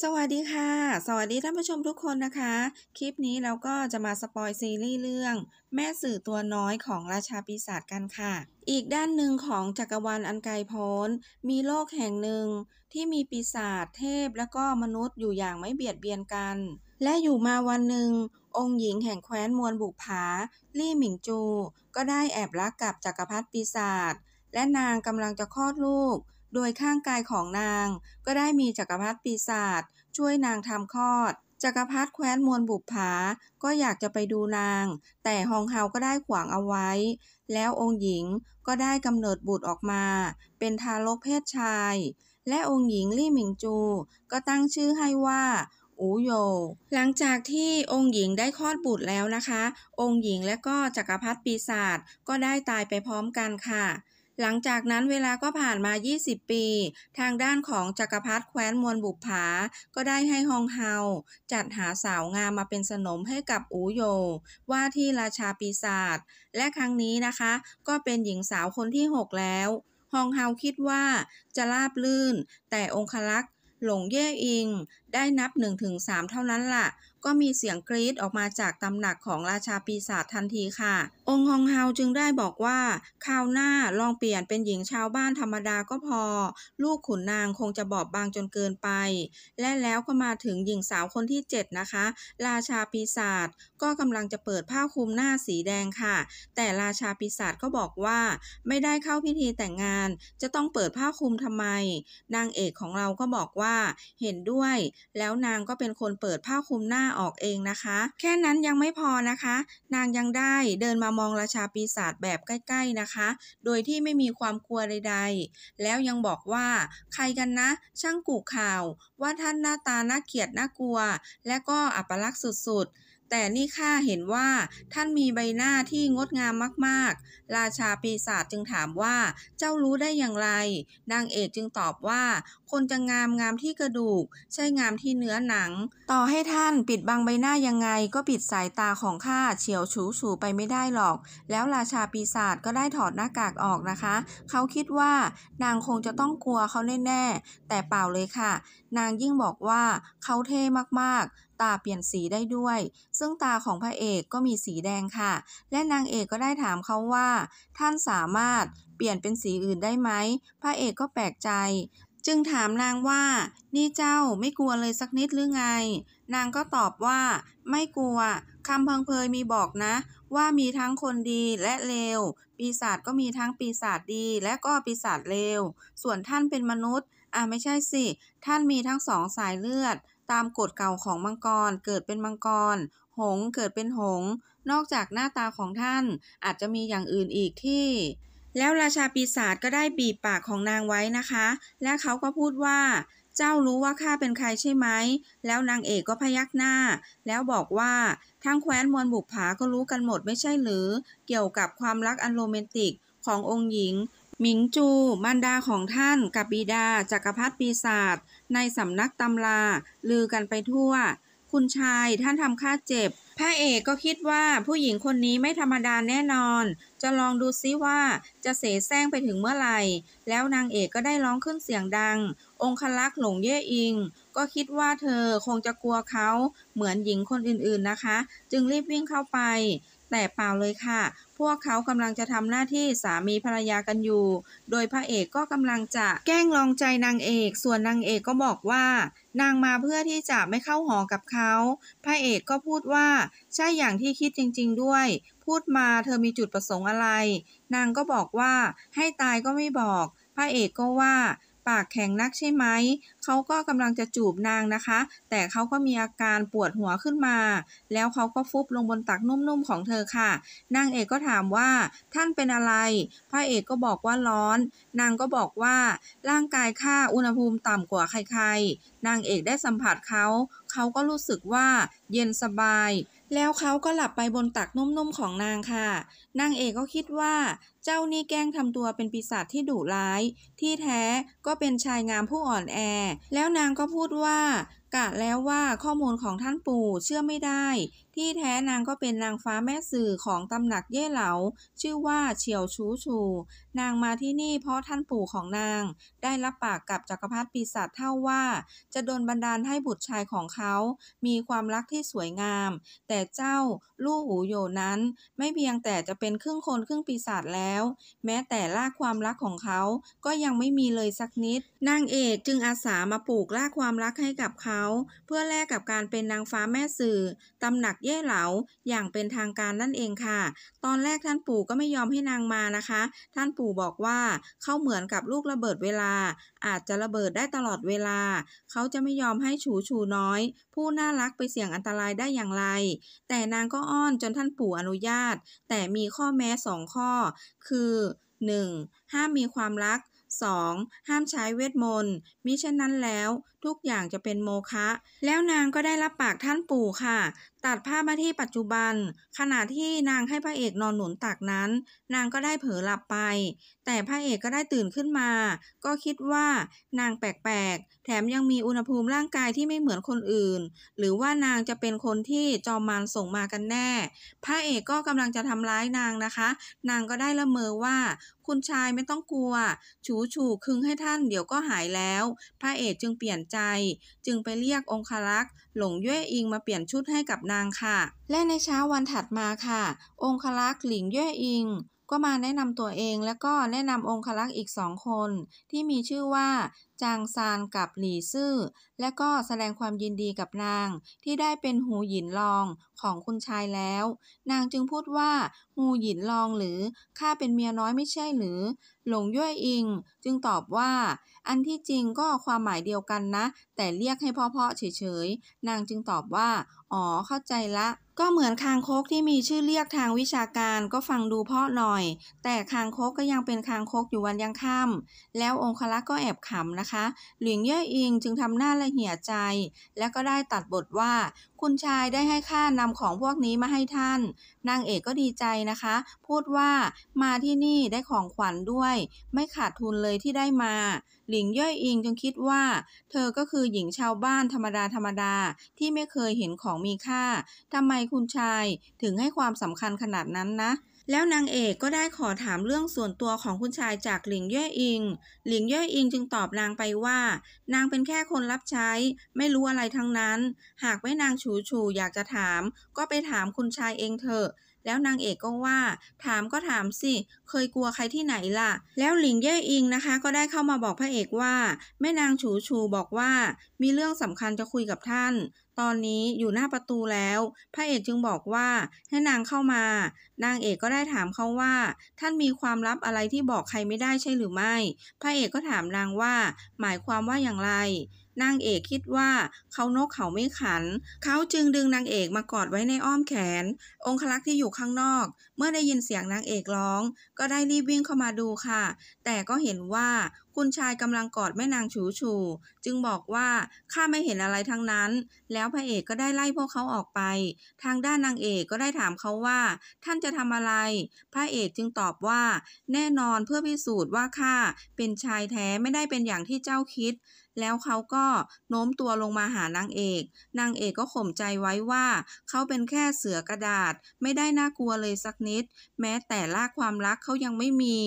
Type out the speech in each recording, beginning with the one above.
สวัสดีค่ะ สวัสดีท่านผู้ชมทุกคนนะคะ คลิปนี้เราก็จะมาสปอยซีรีส์เรื่อง แม่สื่อตัวน้อยของราชาปีศาจกันค่ะ อีกด้านหนึ่งของจักรวาลอันไกลโพ้น มีโลกแห่งหนึ่งที่มีปีศาจเทพและก็มนุษย์อยู่อย่างไม่เบียดเบียนกัน และอยู่มาวันหนึ่งองค์หญิงแห่งแคว้นมวลบุกผาลี่หมิงจู ก็ได้แอบรักกับจักรพรรดิปีศาจและนางกำลังจะคลอดลูกโดยข้างกายของนางก็ได้มีจักรพรรดิปีศาจช่วยนางทำคลอด จักรพรรดิแคว้นมวลบุปผา ก็อยากจะไปดูนาง แต่ฮองเฮาก็ได้ขวางเอาไว้แล้วองค์หญิงก็ได้กำเนิดบุตรออกมา เป็นทารกเพศชาย และองค์หญิงลี่หมิงจู ก็ตั้งชื่อให้ว่าอูโยหลังจากที่องค์หญิงได้คลอดบุตรแล้วนะคะ องค์หญิงและก็จักรพรรดิปีศาจก็ได้ตายไปพร้อมกันค่ะหลังจากนั้นเวลาก็ผ่านมา 20 ปี ทางด้านของจักรพรรดิแคว้นมวลบุปผา ก็ได้ให้ฮองเฮา จัดหาสาวงามมาเป็นสนมให้กับอูโย ว่าที่ราชาปีศาจ และครั้งนี้นะคะก็เป็นหญิงสาวคนที่ 6 แล้ว ฮองเฮาคิดว่าจะราบลื่น แต่องคลักษ์หลงเย่อิง ได้นับ 1-3 เท่านั้นละ่ะก็มีเสียงกรีดออกมาจากตำหนักของราชาปีศาจทันทีค่ะ องค์ฮองเฮาจึงได้บอกว่าคราวหน้าลองเปลี่ยนเป็นหญิงชาวบ้านธรรมดาก็พอ ลูกขุนนางคงจะบอบบางจนเกินไป และแล้วก็มาถึงหญิงสาวคนที่7นะคะ ราชาปีศาจก็กำลังจะเปิดผ้าคลุมหน้าสีแดงค่ะ แต่ราชาปีศาจก็บอกว่า ไม่ได้เข้าพิธีแต่งงาน จะต้องเปิดผ้าคลุมทำไม นางเอกของเราก็บอกว่าเห็นด้วย แล้วนางก็เป็นคนเปิดผ้าคลุมหน้าออกเองนะคะ แค่นั้นยังไม่พอนะคะ นางยังได้เดินมามองราชาปีศาจแบบใกล้ๆนะคะ โดยที่ไม่มีความกลัวใดๆ แล้วยังบอกว่า ใครกันนะ ช่างกูข่าว ว่าท่านหน้าตาน่าเกลียดน่ากลัว และก็อัปลักษณ์สุดๆแต่นี่ข้าเห็นว่าท่านมีใบหน้าที่งดงามมากๆ ราชาปีศาจจึงถามว่า เจ้ารู้ได้อย่างไร นางเอกจึงตอบว่า คนจะงามงามที่กระดูก ใช่งามที่เนื้อหนัง ต่อให้ท่านปิดบังใบหน้ายังไงก็ปิดสายตาของข้าเฉียวฉูสูไปไม่ได้หรอก แล้วราชาปีศาจก็ได้ถอดหน้ากากออกนะคะ เขาคิดว่านางคงจะต้องกลัวเขาแน่ๆแต่เปล่าเลยค่ะ นางยิ่งบอกว่าเขาเท่มากๆตาเปลี่ยนสีได้ด้วย ซึ่งตาของพระเอกก็มีสีแดงค่ะ และนางเอกก็ได้ถามเขาว่า ท่านสามารถเปลี่ยนเป็นสีอื่นได้ไหม พระเอกก็แปลกใจ จึงถามนางว่า นี่เจ้าไม่กลัวเลยสักนิดหรือไง นางก็ตอบว่าไม่กลัว คำพังเพยมีบอกนะ ว่ามีทั้งคนดีและเลวปีศาจก็มีทั้งปีศาจดี และก็ปีศาจเลวส่วนท่านเป็นมนุษย์ อ่าไม่ใช่สิ ท่านมีทั้งสองสายเลือดตามกฎเก่าของมังกรเกิดเป็นมังกร หงเกิดเป็นหง นอกจากหน้าตาของท่านอาจจะมีอย่างอื่นอีกที่ แล้วราชาปีศาจก็ได้บีบปากของนางไว้นะคะ และเขาก็พูดว่า เจ้ารู้ว่าข้าเป็นใครใช่ไหม แล้วนางเอกก็พยักหน้า แล้วบอกว่าทั้งแคว้นมวลบุกผาก็รู้กันหมดไม่ใช่หรือ เกี่ยวกับความรักอันโรแมนติกขององค์หญิงหมิงจูมารดาของท่านกับบิดาจักรพรรดิปีศาจในสำนักตำราลือกันไปทั่ว คุณชายท่านทำค่าเจ็บพระเอกก็คิดว่าผู้หญิงคนนี้ไม่ธรรมดาแน่นอน จะลองดูซิว่าจะเสแสร้งไปถึงเมื่อไหร่ แล้วนางเอกก็ได้ร้องขึ้นเสียงดัง องคลักษ์หลงเย่อิง ก็คิดว่าเธอคงจะกลัวเขาเหมือนหญิงคนอื่นๆนะคะ จึงรีบวิ่งเข้าไปแต่เปล่าเลยค่ะ พวกเขากำลังจะทำหน้าที่สามีภรรยากันอยู่ โดยพระเอกก็กำลังจะแกล้งลองใจนางเอก ส่วนนางเอกก็บอกว่า นางมาเพื่อที่จะไม่เข้าหอกับเขา พระเอกก็พูดว่า ใช่อย่างที่คิดจริงๆด้วย พูดมาเธอมีจุดประสงค์อะไร นางก็บอกว่าให้ตายก็ไม่บอก พระเอกก็ว่าปากแข็งนักใช่ไหมเขาก็กำลังจะจูบนางนะคะ แต่เขาก็มีอาการปวดหัวขึ้นมา แล้วเขาก็ฟุบลงบนตักนุ่มๆ ของเธอค่ะ นางเอกก็ถามว่าท่านเป็นอะไรพระเอกก็บอกว่าร้อน นางก็บอกว่าร่างกายข้าอุณหภูมิต่ำกว่าใครๆ นางเอกได้สัมผัสเขา เขาก็รู้สึกว่าเย็นสบายแล้วเขาก็หลับไปบนตักนุ่มๆของนางค่ะ นางเอกก็คิดว่าเจ้านี่แกล้งทำตัวเป็นปีศาจที่ดุร้าย ที่แท้ก็เป็นชายงามผู้อ่อนแอ แล้วนางก็พูดว่ากะแล้วว่าข้อมูลของท่านปู่เชื่อไม่ได้ ที่แท้นางก็เป็นนางฟ้าแม่สื่อของตำหนักเย่เหลา ชื่อว่าเฉียวชูชู นางมาที่นี่เพราะท่านปู่ของนาง ได้รับปากกับจักรพรรดิปีศาจเท่าว่า จะโดนบันดาลให้บุตรชายของเขา มีความรักที่สวยงาม แต่เจ้า ลู่หูโยนั้น ไม่เพียงแต่จะเป็นครึ่งคนครึ่งปีศาจแล้ว แม้แต่ลาก ความรักของเขาก็ยังไม่มีเลยสักนิดนางเอกจึงอาสามาปลูกลาก ความรักให้กับเขา เพื่อแลกกับการเป็นนางฟ้าแม่สื่อตำหนักเย่เหลาอย่างเป็นทางการนั่นเองค่ะ ตอนแรกท่านปู่ก็ไม่ยอมให้นางมานะคะ ท่านปู่บอกว่า เขาเหมือนกับลูกระเบิดเวลา อาจจะระเบิดได้ตลอดเวลา เขาจะไม่ยอมให้ฉูฉูน้อย ผู้น่ารักไปเสี่ยงอันตรายได้อย่างไรแต่นางก็อ้อนจนท่านปู่อนุญาตแต่มีข้อแม้สองข้อ คือ 1. ห้ามมีความรัก 2. ห้ามใช้เวทมนต์มิฉะนั้นแล้วทุกอย่างจะเป็นโมฆะแล้วนางก็ได้รับปากท่านปู่ค่ะ ตัดภาพมาที่ปัจจุบัน ขณะที่นางให้พระเอกนอนหนุนตักนั้น นางก็ได้เผลอหลับไป แต่พระเอกก็ได้ตื่นขึ้นมา ก็คิดว่า นางแปลกๆแถมยังมีอุณหภูมิร่างกายที่ไม่เหมือนคนอื่น หรือว่านางจะเป็นคนที่จอมมารส่งมากันแน่ พระเอกก็กำลังจะทำร้ายนางนะคะ นางก็ได้ละเมอว่า คุณชายไม่ต้องกลัว ฉูฉูคึงให้ท่าน เดี๋ยวก็หายแล้ว พระเอกจึงเปลี่ยนจจึงไปเรียกองคารักษ์หลงเย่อิงมาเปลี่ยนชุดให้กับนางค่ะ และในเช้าวันถัดมาค่ะ องคารักษ์หลิงเย่อิงก็มาแนะนำตัวเองและก็แนะนำองคารักษ์อีกสองคนที่มีชื่อว่าจางซานกับหลี่ซื่อและก็แสดงความยินดีกับนางที่ได้เป็นหูหยินลองของคุณชายแล้ว นางจึงพูดว่าหูหยินลองหรือข้าเป็นเมียน้อยไม่ใช่หรือหลงย่วยอิง จึงตอบว่า อันที่จริงก็ความหมายเดียวกันนะ แต่เรียกให้พ่อๆเฉยๆนางจึงตอบว่าอ๋อเข้าใจละ ก็เหมือนคางคกที่มีชื่อเรียกทางวิชาการก็ฟังดูเพาะหน่อย แต่คางคกก็ยังเป็นคางคกอยู่วันยังค่ำ แล้วองคลักษ์ก็แอบขำนะคะคะหลิงเย่อิงจึงทำหน้าละเหี่ยใจ และก็ได้ตัดบทว่า คุณชายได้ให้ข้านำของพวกนี้มาให้ท่าน นางเอกก็ดีใจนะคะ พูดว่า มาที่นี่ได้ของขวัญด้วย ไม่ขาดทุนเลยที่ได้มา หลิงเย่อิงจึงคิดว่า เธอก็คือหญิงชาวบ้านธรรมดา ธรรมดา ที่ไม่เคยเห็นของมีค่า ทำไมคุณชายถึงให้ความสำคัญขนาดนั้นนะแล้วนางเอกก็ได้ขอถามเรื่องส่วนตัวของคุณชายจากหลิงเย่ออิง หลิงเย่ออิงจึงตอบนางไปว่า นางเป็นแค่คนรับใช้ ไม่รู้อะไรทั้งนั้น หากไม่นางฉูฉูอยากจะถามก็ไปถามคุณชายเองเถอะ แล้วนางเอกก็ว่าถามก็ถามสิ เคยกลัวใครที่ไหนล่ะ แล้วหลิงเย่ออิงนะคะ ก็ได้เข้ามาบอกพระเอกว่าแม่นางฉูฉูบอกว่า มีเรื่องสำคัญจะคุยกับท่านตอนนี้อยู่หน้าประตูแล้ว พระเอกจึงบอกว่าให้นางเข้ามา นางเอกก็ได้ถามเขาว่า ท่านมีความลับอะไรที่บอกใครไม่ได้ใช่หรือไม่ พระเอกก็ถามนางว่า หมายความว่าอย่างไรนางเอกคิดว่าเขานกเขาไม่ขัน เขาจึงดึงนางเอกมากอดไว้ในอ้อมแขน องคลักษ์ที่อยู่ข้างนอกเมื่อได้ยินเสียงนางเอกร้อง ก็ได้รีบวิ่งเข้ามาดูค่ะ แต่ก็เห็นว่าคุณชายกำลังกอดแม่นางชูชู จึงบอกว่าข้าไม่เห็นอะไรทั้งนั้น แล้วพระเอกก็ได้ไล่พวกเขาออกไป ทางด้านนางเอกก็ได้ถามเขาว่า ท่านจะทำอะไร พระเอกจึงตอบว่า แน่นอนเพื่อพิสูจน์ว่าข้าเป็นชายแท้ไม่ได้เป็นอย่างที่เจ้าคิดแล้วเขาก็โน้มตัวลงมาหานางเอก นางเอกก็ข่มใจไว้ว่าเขาเป็นแค่เสือกระดาษ ไม่ได้น่ากลัวเลยสักนิด แม้แต่ลากความรักเขายังไม่มี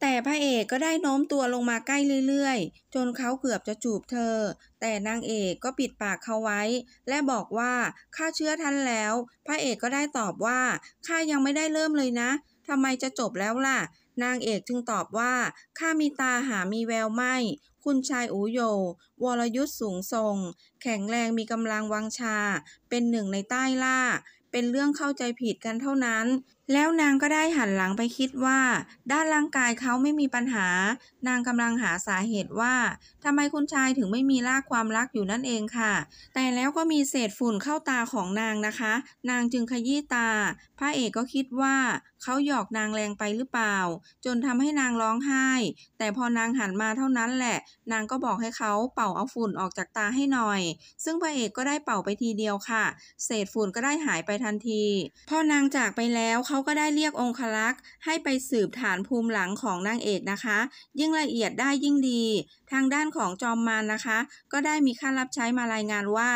แต่พระเอกก็ได้โน้มตัวลงมาใกล้เรื่อย ๆ จนเขาเกือบจะจูบเธอ แต่นางเอกก็ปิดปากเขาไว้ และบอกว่าข้าเชื่อท่านแล้ว พระเอกก็ได้ตอบว่าข้ายังไม่ได้เริ่มเลยนะทำไมจะจบแล้วล่ะ นางเอกจึงตอบว่าข้ามีตาหามีแววไม่คุณชายอูโย วรยุทธ์สูงทรงแข็งแรงมีกำลังวังชา เป็นหนึ่งในใต้ล่า เป็นเรื่องเข้าใจผิดกันเท่านั้นแล้วนางก็ได้หันหลังไปคิดว่า ด้านร่างกายเขาไม่มีปัญหา นางกำลังหาสาเหตุว่าทำไมคุณชายถึงไม่มีลากความรักอยู่นั่นเองค่ะ แต่แล้วก็มีเศษฝุ่นเข้าตาของนางนะคะ นางจึงขยี้ตา พระเอกก็คิดว่าเขาหยอกนางแรงไปหรือเปล่า จนทำให้นางร้องไห้ แต่พอนางหันมาเท่านั้นแหละ นางก็บอกให้เขาเป่าเอาฝุ่นออกจากตาให้หน่อย ซึ่งพระเอกก็ได้เป่าไปทีเดียวค่ะ เศษฝุ่นก็ได้หายไปทันทีพอนางจากไปแล้วเขเขาก็ได้เรียกองครักษ์ให้ไปสืบฐานภูมิหลังของนางเอกนะคะ ยิ่งละเอียดได้ยิ่งดี ทางด้านของจอมมารนะคะ ก็ได้มีข้ารับใช้มารายงานว่า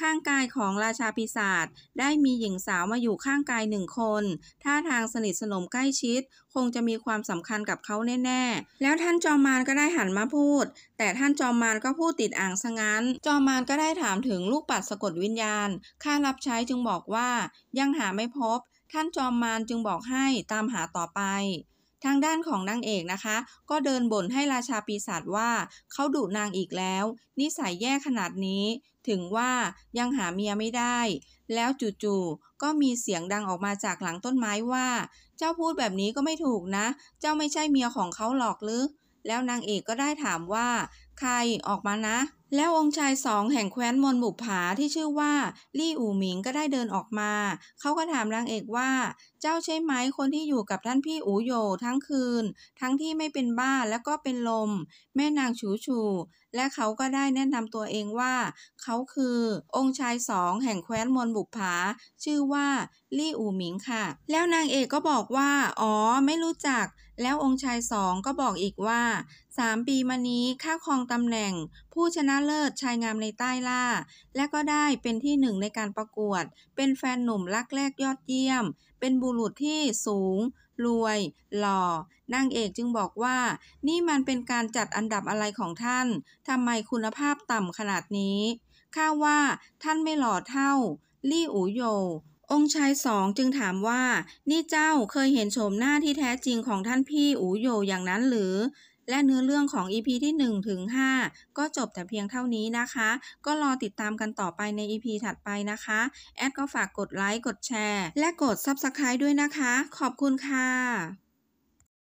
ข้างกายของราชาปีศาจได้มีหญิงสาวมาอยู่ข้างกายหนึ่งคนท่าทางสนิทสนมใกล้ชิด คงจะมีความสำคัญกับเขาแน่ ๆ แล้วท่านจอมมารก็ได้หันมาพูด แต่ท่านจอมมารก็พูดติดอ่างซะงั้นจอมมารก็ได้ถามถึงลูกปัดสะกดวิญญาณ ข้ารับใช้จึงบอกว่ายังหาไม่พบท่านจอมมารจึงบอกให้ตามหาต่อไป ทางด้านของนางเอกนะคะ ก็เดินบ่นให้ราชาปีศาจว่า เขาดุนางอีกแล้ว นิสัยแย่ขนาดนี้ ถึงว่ายังหาเมียไม่ได้ แล้วจู่ๆก็มีเสียงดังออกมาจากหลังต้นไม้ว่า เจ้าพูดแบบนี้ก็ไม่ถูกนะ เจ้าไม่ใช่เมียของเขาหรอกหรือ แล้วนางเอกก็ได้ถามว่า ใครออกมานะแล้วองค์ชายสองแห่งแคว้นมนบุผาที่ชื่อว่าลี่อู่หมิงก็ได้เดินออกมา เขาก็ถามนางเอกว่าเจ้าใช่ไหมคนที่อยู่กับท่านพี่อู่โยทั้งคืน ทั้งที่ไม่เป็นบ้าแล้วก็เป็นลม แม่นางฉูฉู และเขาก็ได้แนะนำตัวเองว่า เขาคือ องค์ชายสองแห่งแคว้นมนบุผา ชื่อว่าลี่อู่หมิงค่ะ แล้วนางเอกก็บอกว่าอ๋อไม่รู้จักแล้วองค์ชายสองก็บอกอีกว่าสามปีมานี้ข้าครองตำแหน่ง ผู้ชนะเลิศชายงามในใต้ล่า และก็ได้เป็นที่หนึ่งในการประกวด เป็นแฟนหนุ่มรักแรกยอดเยี่ยม เป็นบุรุษที่สูงรวย หล่อนางเอกจึงบอกว่านี่มันเป็นการจัดอันดับอะไรของท่านทำไมคุณภาพต่ำขนาดนี้ ข้าว่า ท่านไม่หล่อเท่า ลี่อูโยองค์ชายสองจึงถามว่านี่เจ้าเคยเห็นโฉมหน้าที่แท้จริงของท่านพี่อูโยอย่างนั้นหรือ และเนื้อเรื่องของ EP ที่ 1 ถึง 5 ก็จบแต่เพียงเท่านี้นะคะ ก็รอติดตามกันต่อไปใน EP ถัดไปนะคะ แอดก็ฝากกดไลค์ กดแชร์ และกด Subscribe ด้วยนะคะ ขอบคุณค่ะ